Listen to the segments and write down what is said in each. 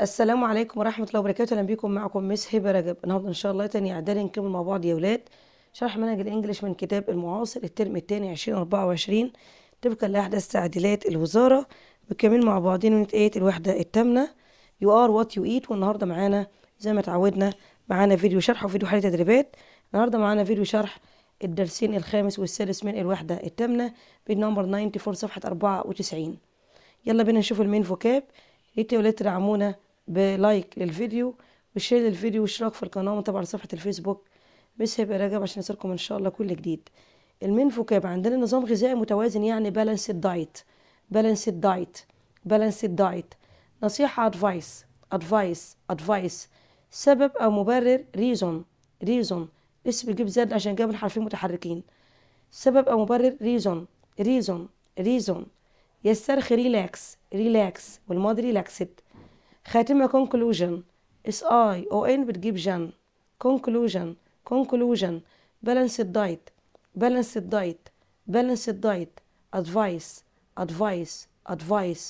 السلام عليكم ورحمة الله وبركاته أهلا بيكم معكم مس هبة رجب النهاردة إن شاء الله تاني إعدادي نكمل مع بعض يا ولاد شرح منهج الإنجليش من كتاب المعاصر الترم التاني 2024 طبقا لأحدث تعديلات الوزارة مكملين مع بعضين يونت الوحدة التامنة يو آر وات يو إيت والنهاردة معانا زي ما اتعودنا معانا فيديو شرح وفيديو حالة تدريبات النهاردة معانا فيديو شرح الدرسين الخامس والسادس من الوحدة التامنة بالنمبر 94 صفحة 94 يلا بينا نشوف المين فوكاب يا ولاد تدعمونا بلايك للفيديو وشير للفيديو واشتراك في القناه ومتابعه صفحه الفيسبوك بس هيبقى راجع عشان يصلكم ان شاء الله كل جديد المين فوكاب عندنا نظام غذائي متوازن يعني بالانس دايت بالانس دايت بالانس دايت نصيحه ادفايس ادفايس ادفايس سبب او مبرر ريزون ريزون اسم بيجيب زاد عشان جاب الحرفين متحركين سبب او مبرر ريزون ريزون ريزون يسترخي relax relax والماضي relaxed خاتمة conclusion اس اي او ان بتجيب جن conclusion conclusion balanced diet balanced diet balanced diet advice advice advice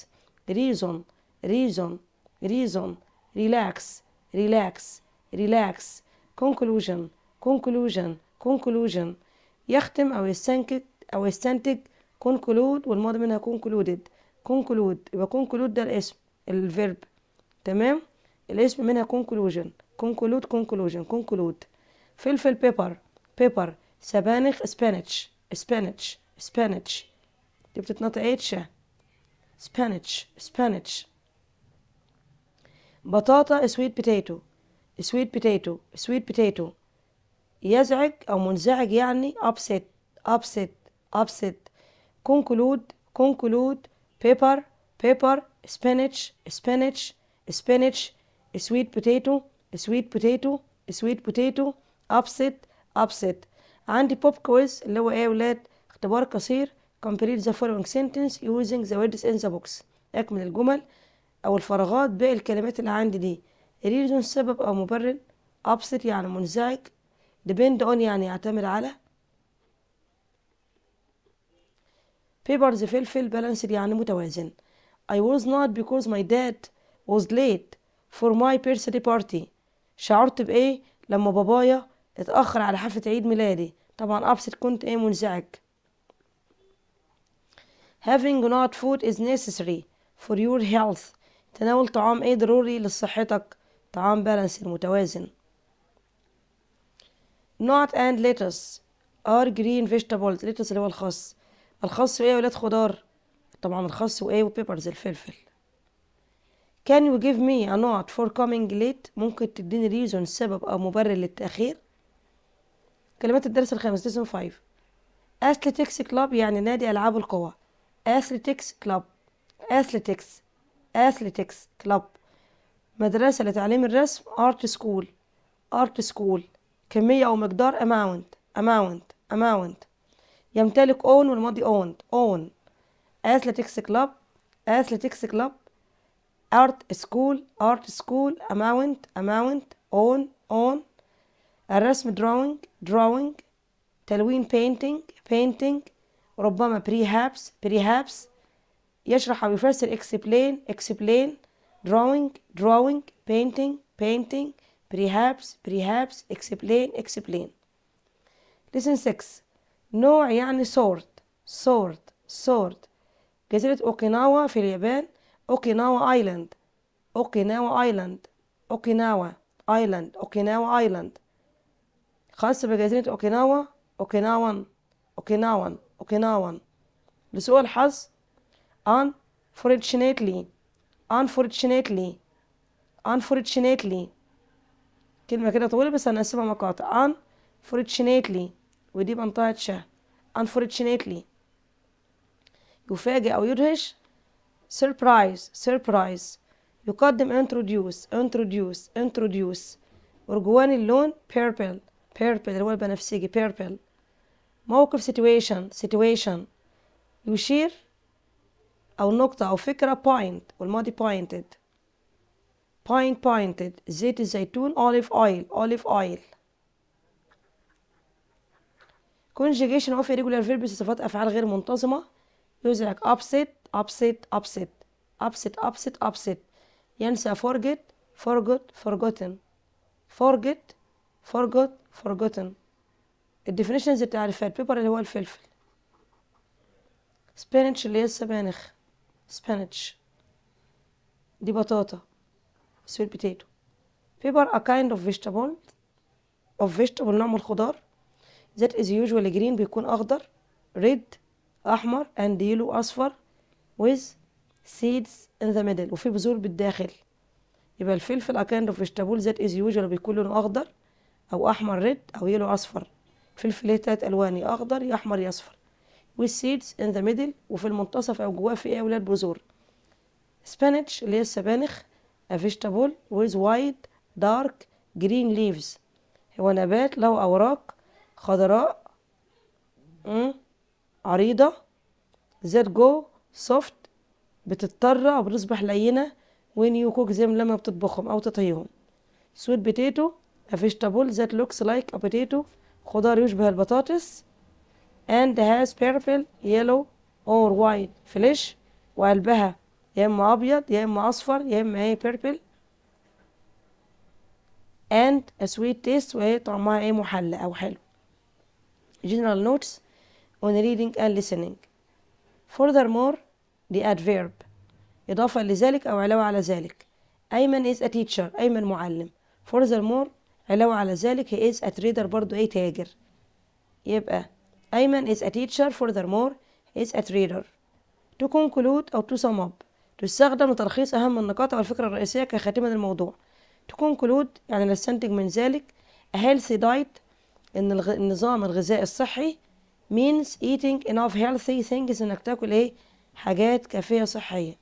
reason reason reason relax relax relax conclusion conclusion conclusion يختم أو يستنتج أو يستنتج كونكلود والماضي منها كونكلودد كونكلود يبقى كونكلود ده الاسم الفيرب تمام الاسم منها كونكلوجن كونكلود كونكلوجن كونكلود فلفل بيبر بيبر سبانخ سبانيتش سبانيتش سبانيتش دي بتتنطق اتش سبانيتش سبانيتش بطاطا سويت بوتيتو سويت بوتيتو سويت بوتيتو يزعج او منزعج يعني upset upset upset كونكلود كونكلود بيبر بيبر سبينتش سبينتش سبينتش سويت بوتيتو سويت بوتيتو سويت بوتيتو ابسيت ابسيت عندي بوب كويز اللي هو ايه يا ولاد اختبار قصير complete the following sentence using the words in the box اكمل الجمل او الفراغات باقي الكلمات اللي عندي دي reason سبب او مبرر upset يعني منزعج depend on يعني يعتمد على بيبرز فلفل بالانسد يعني متوازن I was not because my dad was late for my birthday party شعرت بإيه لما بابايا اتأخر على حفلة عيد ميلادي طبعا أبسط كنت إيه منزعج Having not food is necessary for your health تناول طعام إيه ضروري لصحتك طعام بالانس متوازن Not and lettuce are green vegetables lettuce اللي هو الخص الخاص وايه يا ولاد خضار طبعا الخاص وايه وبيبرز الفلفل كان يو جيف مي a نوت فور كومينج ليت ممكن تديني ريزون سبب او مبرر للتاخير كلمات الدرس الخامس ليسون 5 اثليتكس كلاب يعني نادي العاب القوى اثليتكس كلاب اثليتكس اثليتكس كلاب مدرسة لتعليم الرسم ارت سكول ارت سكول كمية او مقدار amount amount amount يمتلك own والماضي owned own athletics club athletics club art school art school amount amount own own الرسم drawing drawing تلوين painting painting ربما perhaps perhaps يشرح أو يفسر explain explain drawing drawing painting painting perhaps perhaps explain explain listen 6 نوع يعني سورد سورد سورد جزيرة أوكيناوا في اليابان أوكيناوا آيلاند أوكيناوا آيلاند أوكيناوا آيلاند أوكيناوا آيلاند خاصة بجزيرة أوكيناوا أوكيناوان أوكيناوان أوكيناوان لسوء الحظ unfortunately unfortunately unfortunately كلمة كده طويلة بس هنقسمها مقاطع unfortunately ودي بمنطقة شه unfortunately يفاجئ أو يدهش surprise surprise يقدم introduce introduce introduce أرجوان اللون purple purple اللي هو البنفسجي purple موقف situation situation يشير أو نقطة أو فكرة point والماضي pointed point pointed زيت الزيتون olive oil olive oil conjugation of irregular verbs صفات أفعال غير منتظمة يوز like upset upset upset upset upset upset ينسى forget forgot forgotten forget forgot forgotten الديفينيشنز التعريفات بيبر اللي هو الفلفل سبانيتش اللي هي السبانخ سبانيتش دي بطاطا sweet potato بيبر a kind of vegetable of vegetable نوع من الخضار that is usually green بيكون أخضر red أحمر and yellow أصفر with seeds in the middle وفي بذور بالداخل يبقى الفلفل a kind of vegetable that is usually بيكون لونه أخضر أو أحمر red أو yellow أصفر الفلفل ليه تلات ألوان يا أخضر يا أحمر يا أصفر with seeds in the middle وفي المنتصف أو جواه في إيه يا ولاد بذور spinach اللي هي السبانخ a vegetable with white dark green leaves هو نبات له أوراق خضراء عريضة ذات جو سوفت أو بتصبح لينة يو كوك زي لما بتطبخهم أو تطهيهم سويت بوتيتو افيشتابول ذات لوكس لايك ا بوتيتو خضار يشبه البطاطس and has purple yellow or white flesh وقلبها يا إما أبيض يا إما أصفر يا إما إيه purple and a sweet taste وهي طعمها إيه محلى أو حلو general notes on reading and listening furthermore the adverb إضافة لذلك أو علاوة على ذلك أيمن is a teacher أيمن معلم furthermore علاوة على ذلك he is a trader برضو إيه تاجر يبقى أيمن is a teacher furthermore he is a trader to conclude أو to sum up تستخدم لتلخيص أهم النقاط أو الفكرة الرئيسية كخاتمة للموضوع to conclude يعني نستنتج من ذلك a healthy diet ان النظام الغذائي الصحي means eating enough healthy things انك تاكل ايه حاجات كافية صحية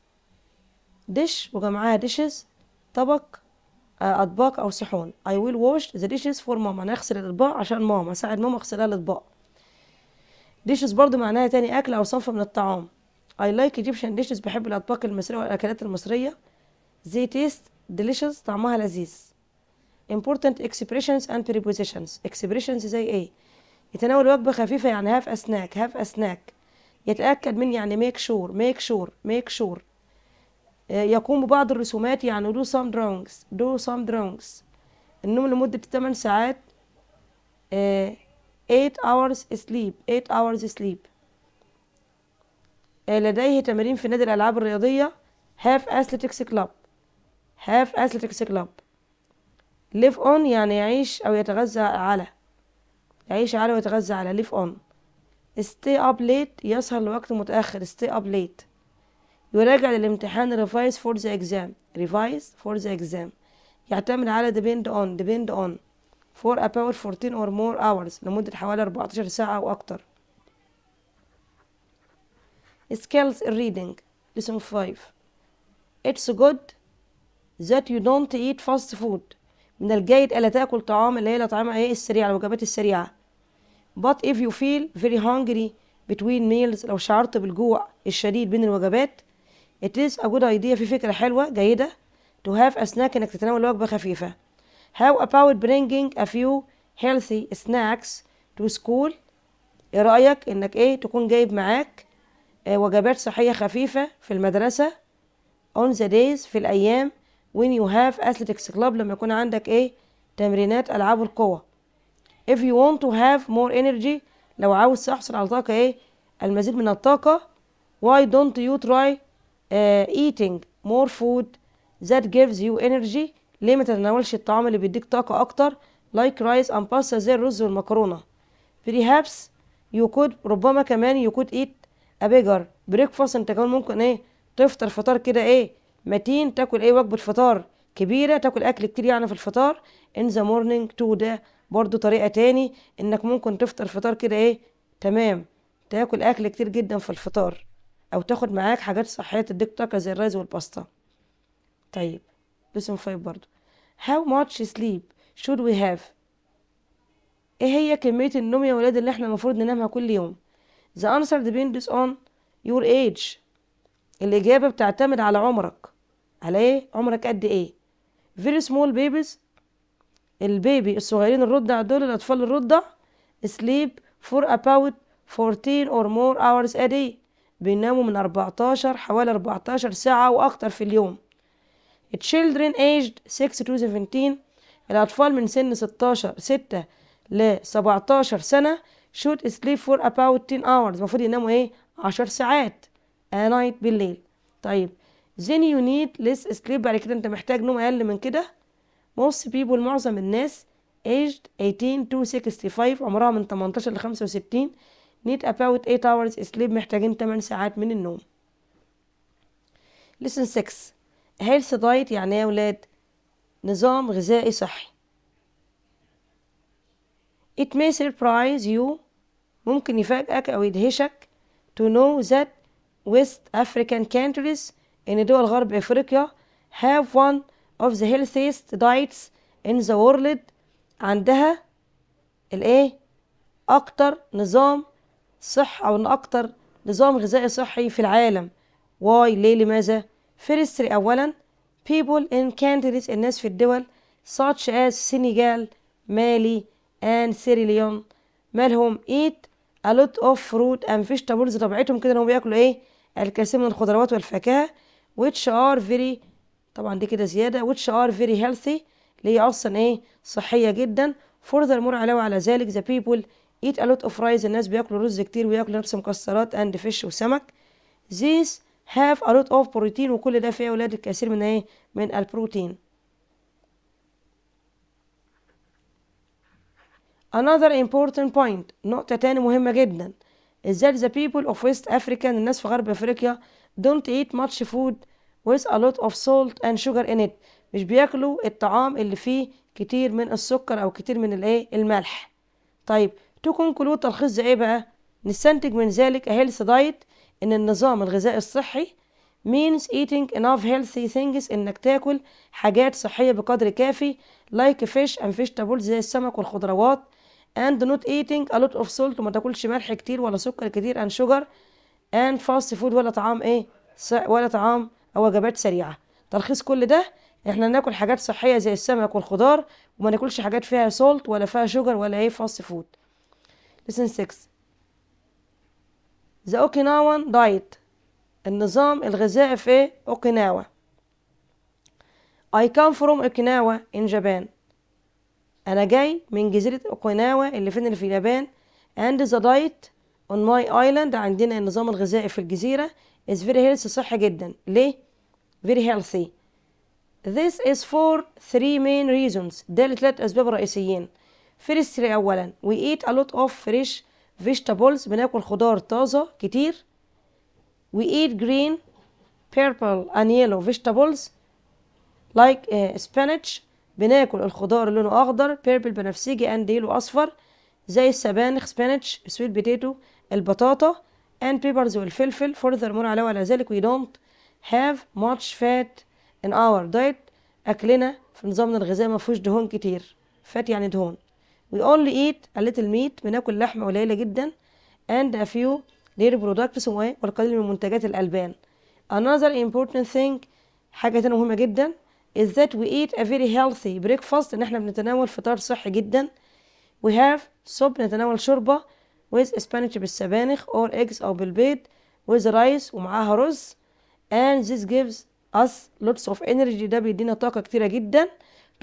دش وجمعها dishes طبق آه، اطباق او صحون I will wash the dishes for mom انا هغسل الاطباق عشان ماما اساعد ماما اغسلها الاطباق dishes برضو معناها تاني اكل او صنف من الطعام I like Egyptian dishes بحب الاطباق المصرية والاكلات المصرية they taste delicious طعمها لذيذ important expressions and prepositions expressions زي ايه يتناول وجبة خفيفة يعني هاف a snack have a snack يتأكد من يعني make sure make sure make sure يقوم ببعض الرسومات يعني do some drawings do some drawings النوم لمدة 8 ساعات 8 hours sleep 8 hours sleep لديه تمارين في نادي الألعاب الرياضية have athletics club have athletics club live on يعني يعيش أو يتغذى على يعيش على ويتغذى على live on stay up late يسهر لوقت متأخر stay up late يراجع للامتحان revise for the exam revise for the exam يعتمد على depend on depend on for a power 14 or more hours لمدة حوالي 14 ساعة أو أكتر skills in reading lesson 5 it's good that you don't eat fast food من الجيد ألا تأكل طعام اللي هي الاطعام إيه السريعة الوجبات السريعة but if you feel very hungry between meals لو شعرت بالجوع الشديد بين الوجبات it is a good idea في فكرة حلوة جيدة to have a snack إنك تتناول وجبة خفيفة how about bringing a few healthy snacks to school ايه رأيك انك ايه تكون جايب معاك آه، وجبات صحية خفيفة في المدرسة on the days في الأيام when you have athletics club لما يكون عندك ايه تمرينات العاب القوة if you want to have more energy لو عاوز تحصل على طاقة ايه المزيد من الطاقة why don't you try uh, eating more food that gives you energy ليه ما تتناولش الطعام اللي بيديك طاقة أكتر like rice and pasta زي الرز والمكرونة perhaps you could ربما كمان you could eat a bigger breakfast انت كمان ممكن ايه تفطر فطار كده ايه متين تاكل ايه وجبه فطار كبيره تاكل اكل كتير يعني في الفطار ان ذا مورنينج تو ده برضو طريقه تاني انك ممكن تفطر فطار كده ايه تمام تاكل اكل كتير جدا في الفطار او تاخد معاك حاجات صحيه تديك طاقه زي الرز والباستا طيب لسن فايف برضو how much sleep should we have ايه هي كميه النوم يا ولاد اللي احنا المفروض ننامها كل يوم the answer depends on your age الإجابة بتعتمد على عمرك على ايه عمرك قد ايه فيري سمول بيبيز البيبي الصغيرين الرضع دول الاطفال الرضع sleep for about 14 or more hours a day بيناموا من 14 حوالي 14 ساعة وأكتر في اليوم children aged 6 to 17 الأطفال من سن 16 6 ل 17 سنة should sleep for about 10 hours المفروض يناموا ايه 10 ساعات a night بالليل طيب then you need less sleep بعد كده انت محتاج نوم اقل من كده most people معظم الناس aged 18 to 65 عمرها من 18 ل 65 need about 8 hours sleep محتاجين 8 ساعات من النوم lesson 6 healthy diet يعني ايه يا ولاد نظام غذائي صحي it may surprise you ممكن يفاجئك أو يدهشك to know that West African countries ان دول غرب أفريقيا have one of the healthiest diets in the world عندها الايه أكتر نظام صح أو أكتر نظام غذائي صحي في العالم why ليه لماذا فيرستري أولا people in countries الناس في الدول such as سنغال مالي and سيريليون مالهم eat a lot of fruit and vegetables طبيعتهم كده إنهم بياكلوا إيه الكثير من الخضروات والفاكهة which are very طبعا دي كده زيادة which are very healthy اللي هي أصلا إيه صحية جدا furthermore علاوة على ذلك the people eat a lot of rice الناس بياكلوا رز كتير وياكلوا نفس مكسرات and fish وسمك these have a lot of protein وكل ده فيه أولاد الكثير من إيه من البروتين another important point نقطة تاني مهمة جدا ازاي the people of West Africa الناس في غرب افريقيا don't eat much food with a lot of salt and sugar in it مش بياكلوا الطعام اللي فيه كتير من السكر او كتير من الايه الملح طيب تو كونكلود تلخيص ايه بقى نستنتج من ذلك a healthy diet ان النظام الغذائي الصحي means eating enough healthy things انك تاكل حاجات صحيه بقدر كافي like fish and vegetables زي السمك والخضروات and not eating a lot of salt وما تاكلش ملح كتير ولا سكر كتير and sugar and fast food ولا طعام ايه ولا طعام او وجبات سريعه تلخيص كل ده احنا ناكل حاجات صحيه زي السمك والخضار وما ناكلش حاجات فيها سولت ولا فيها شوجر ولا ايه فاست فود لسن 6 the Okinawan diet النظام الغذائي في اوكيناوا I come from Okinawa in Japan أنا جاي من جزيرة أوكيناوا اللي فين اللي في اليابان and the diet on my island عندنا النظام الغذائي في الجزيرة is very healthy صحي جدا ليه؟ very healthy This is for three main reasons ده لتلات أسباب رئيسيين First أولا we eat a lot of fresh vegetables بناكل خضار طازة كتير We eat green, purple and yellow vegetables like uh, spinach بناكل الخضار لونه اخضر بيربل بنفسجي انديله اصفر زي السبانخ سبانيتش سويت بوتيتو البطاطا اند بيبرز والفلفل مور علاوة على ذلك وي دونت هاف ماتش فات ان اور دايت أكلنا في نظامنا الغذائي ما فيهوش دهون كتير فات يعني دهون وي only eat a little meat بناكل لحمة قليلة جدا اند ا فيو دير برودكتس والقليل من منتجات الألبان another important thing حاجة تانية مهمة جدا is that we eat a very healthy breakfast ان احنا بنتناول فطار صحي جدا we have soup نتناول شوربة with spinach بالسبانخ or eggs أو بالبيض with rice ومعاها رز and this gives us lots of energy ده بيدينا طاقة كتيرة جدا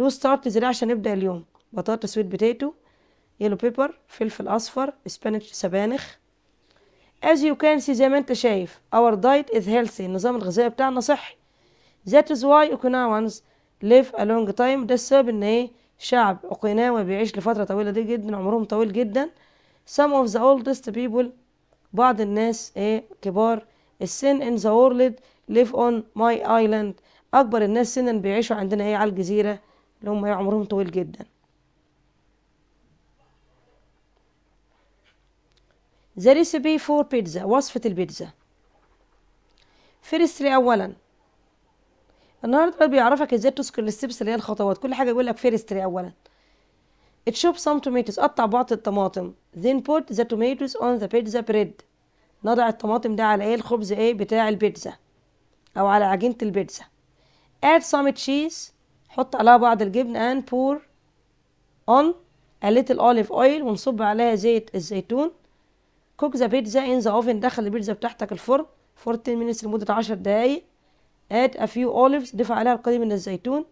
to start the day عشان نبدأ اليوم بطاطا sweet potato yellow pepper فلفل أصفر spinach سبانخ as you can see زي ما انت شايف our diet is healthy النظام الغذائي بتاعنا صحي That is why Okinawans live a long time ده السبب ان ايه شعب اوكيناوا بيعيش لفترة طويلة دي جدا عمرهم طويل جدا some of the oldest people بعض الناس ايه كبار السن in the world live on my island اكبر الناس سنا بيعيشوا عندنا ايه على الجزيرة اللي هم ايه عمرهم طويل جدا the recipe for pizza وصفة البيتزا firstly اولا النهارده بقى بيعرفك ازاي تذكر الستبس اللي هي الخطوات كل حاجه يقول لك فيرستري اولا تشوب سام توميتوز قطع بعض الطماطم then put the tomatoes on the pizza bread نضع الطماطم ده على ايه الخبز ايه بتاع البيتزا او على عجينه البيتزا add some cheese حط عليها بعض الجبن and pour on a little olive oil ونصب عليها زيت الزيتون cook the pizza in the oven دخل البيتزا بتاعتك الفرن 14 minutes لمدة 10 دقايق add a few olives ضيف عليها القليل من الزيتون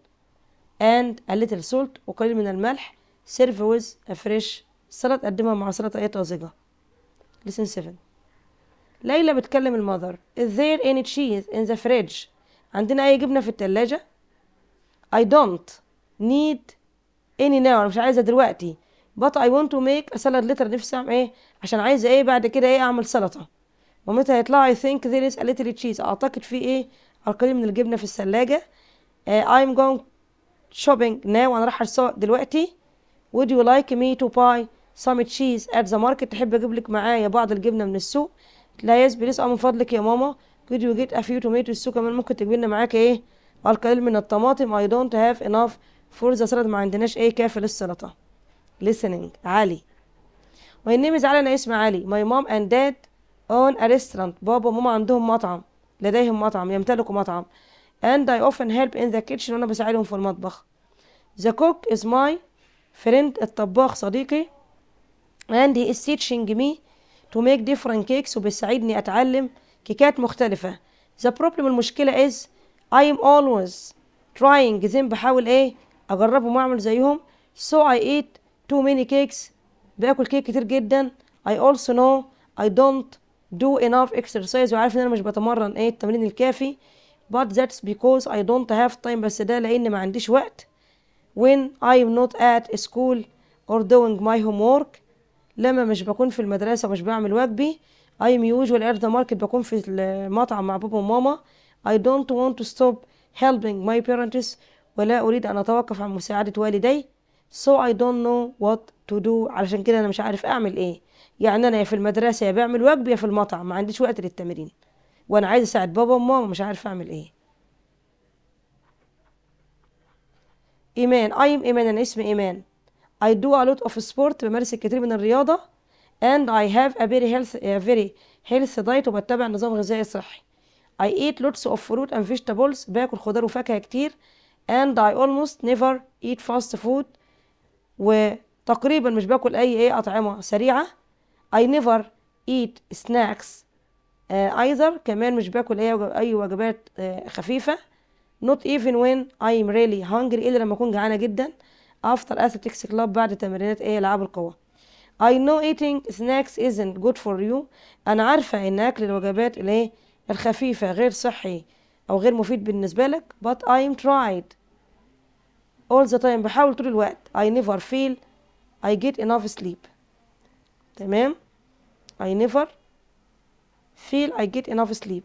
and a little salt وقليل من الملح serve with a fresh سلطة قدمها مع سلطة طازجة listen 7 ليلى بتكلم المذر is there any cheese in the fridge عندنا أي جبنة في التلاجة I don't need any now أنا مش عايزة دلوقتي but I want to make a salad later نفسي أعمل إيه عشان عايزة إيه بعد كده إيه أعمل سلطة ومتى هيطلع I think there is a little cheese أعتقد في إيه القليل من الجبنه في الثلاجه آه، I'm going shopping now انا رايح السوق دلوقتي would you like me to buy some cheese at the market تحب اجيب لك معايا بعض الجبنه من السوق لا يس بليز اه من فضلك يا ماما could you get a few tomatoes السوق كمان ممكن تجيب لنا معاك ايه القليل من الطماطم I don't have enough for the salad ما عندناش ايه كافي للسلطه listening علي my name is علي انا اسمي علي my mom and dad own a restaurant بابا وماما عندهم مطعم لديهم مطعم يمتلكوا مطعم and I often help in the kitchen وأنا بساعدهم في المطبخ the cook is my friend الطباخ صديقي and he is teaching me to make different cakes وبيساعدني أتعلم كيكات مختلفة the problem المشكلة is I am always trying them بحاول إيه أجربهم وأعمل زيهم so I eat too many cakes باكل كيك كتير جدا I also know I don't do enough exercise وعارف ان انا مش بتمرن ايه التمرين الكافي but that's because I don't have time بس ده لان ما عنديش وقت when I'm not at school or doing my homework لما مش بكون في المدرسة ومش بعمل واجبي I'm usually at the market بكون في المطعم مع بابا وماما I don't want to stop helping my parents ولا أريد أن أتوقف عن مساعدة والدي so I don't know what to do علشان كده أنا مش عارف أعمل إيه يعني انا يا في المدرسه يا بعمل واجبي يا في المطعم ما عنديش وقت للتمرين وانا عايز اساعد بابا وماما مش عارف اعمل ايه ايمان اي ام ايمان انا اسمي ايمان اي دو ا لوت اوف سبورت بمارس كتير من الرياضة and I have a very health a very health diet وبتبع نظام غذائي صحي I eat lots of fruit and vegetables باكل خضار وفاكهة كتير and I almost never eat fast food وتقريبا مش باكل أي إيه أطعمة سريعة I never eat snacks either كمان مش باكل أي وجبات خفيفة not even when I'm really hungry إلا لما أكون جعانة جدا after athletics club بعد تمرينات إيه ألعاب القوة I know eating snacks isn't good for you أنا عارفة إن أكل الوجبات الإيه الخفيفة غير صحي أو غير مفيد بالنسبة لك but I'm tried all the time بحاول طول الوقت I never feel I get enough sleep تمام I never feel I get enough sleep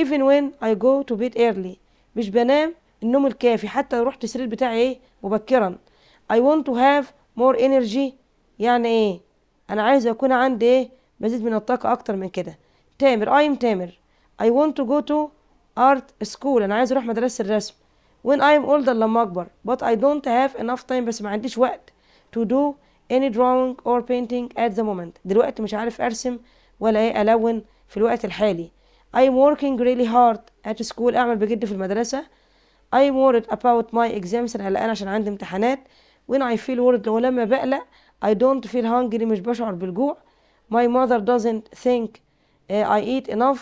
even when I go to bed early مش بنام النوم الكافي حتى لو رحت السرير بتاعي ايه مبكرا I want to have more energy يعني ايه انا عايز اكون عندي ايه مزيد من الطاقة اكتر من كده تامر I am تامر I want to go to art school انا عايز اروح مدرسة الرسم when I am older لما اكبر but I don't have enough time بس ما عنديش وقت to do any drawing or painting at the moment دلوقتي مش عارف ارسم ولا ايه الون في الوقت الحالي I'm working really hard at school اعمل بجد في المدرسة I'm worried about my exams انا قلقان عشان عندي امتحانات when I feel worried لو لما بقلق I don't feel hungry مش بشعر بالجوع my mother doesn't think I eat enough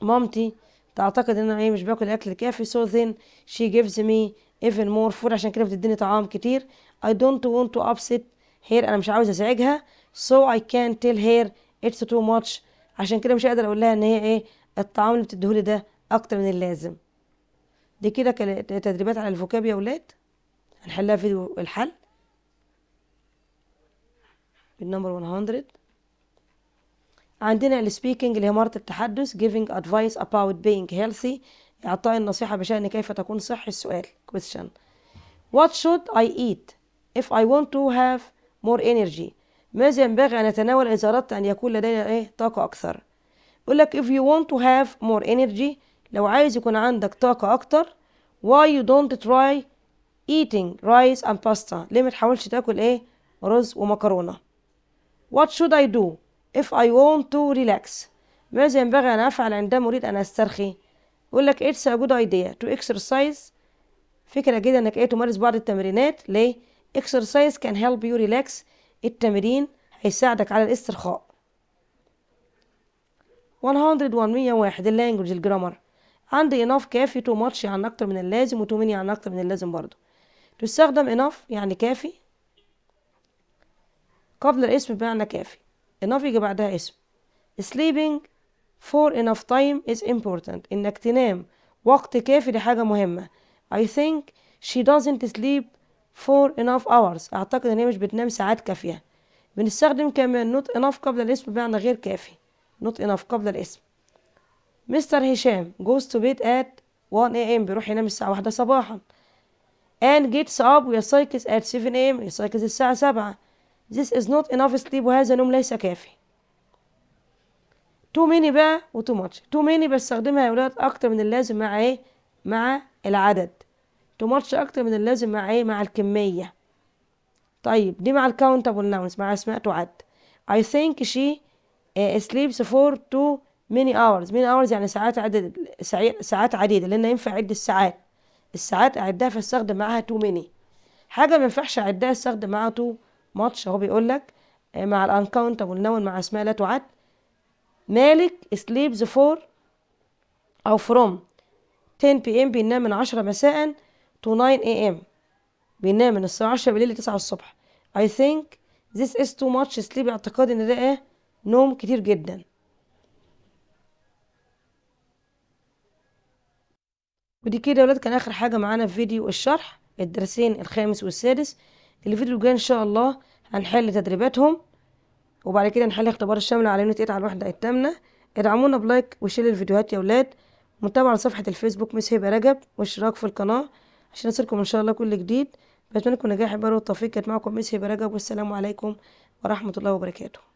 مامتي تعتقد ان انا ايه مش باكل اكل كافي so then she gives me even more food عشان كده بتديني طعام كتير I don't want to upset her أنا مش عاوز أزعجها so I can't tell her it's too much عشان كده مش قادر أقول لها إن هي إيه الطعام اللي بتديهولي ده أكتر من اللازم دي كده تدريبات على الفوكاب يا ولاد هنحلها فيديو الحل بالنمبر 100 عندنا السبيكينج اللي هي مهارة التحدث giving advice about being healthy إعطاء النصيحة بشأن كيف تكون صحي السؤال question what should I eat if I want to have more energy ماذا ينبغي أن أتناول إذا أردت أن يكون لدينا إيه طاقة أكثر يقول لك if you want to have more energy لو عايز يكون عندك طاقة أكتر why you don't try eating rice and pasta ليه ما تحاولش تاكل إيه رز ومكرونة what should I do if I want to relax ماذا ينبغي أن أفعل عندما أريد أن أسترخي يقول لك it's a good idea to exercise فكرة جيدة إنك إيه تمارس بعض التمرينات ليه exercise can help you relax التمرين هيساعدك على الاسترخاء 101 language اللانجوج grammar عندي enough كافي too much يعني اكتر من اللازم too many يعني اكتر من اللازم برضو تستخدم enough يعني كافي قبل الاسم بمعنى كافي enough يجي بعدها اسم sleeping for enough time is important انك تنام وقت كافي لحاجة مهمة I think she doesn't sleep for enough hours أعتقد إن هي مش بتنام ساعات كافية بنستخدم كمان not enough قبل الاسم بمعنى غير كافي not enough قبل الاسم مستر هشام goes to bed at 1 am بيروح ينام الساعة واحدة صباحا and gets up ويستيقظ at 7 am يستيقظ الساعة سبعة this is not enough sleep وهذا نوم ليس كافي too many بقى و too much too many بستخدمها يا ولاد أكتر من اللازم مع إيه مع العدد ماتش اكتر من اللازم مع ايه مع الكميه طيب دي مع الكاونتابل ناونز مع اسماء تعد I think she سليبس eh, sleeps for too many hours اورز يعني ساعات عدد ساعات عديدة لأن ينفع عد الساعات الساعات أعدها فاستخدم معاها too many حاجة ما ينفعش أعدها استخدم معاها too much أهو بيقولك eh، مع الأنكاونتابل ناون مع اسماء لا تعد مالك sleeps for أو from 10 بي ام بينام من عشرة مساء to 9 a.m. بينام من الساعة 10 بالليل ل 9 الصبح I think this is too much sleep اعتقادي إن ده إيه نوم كتير جدا ودي كده يا ولاد كان آخر حاجة معانا في فيديو الشرح الدرسين الخامس والسادس الفيديو الجاي إن شاء الله هنحل تدريباتهم وبعد كده نحل اختبار الشامل على يونت 8 إيه على الوحدة التامنة ادعمونا بلايك وشير الفيديوهات يا ولاد متابعة على صفحة الفيسبوك مس هبة رجب واشتراك في القناة عشان أصلكم إن شاء الله كل جديد بتمنى لكم نجاح البر والتوفيق كانت معكم ميس هبة رجب والسلام عليكم ورحمة الله وبركاته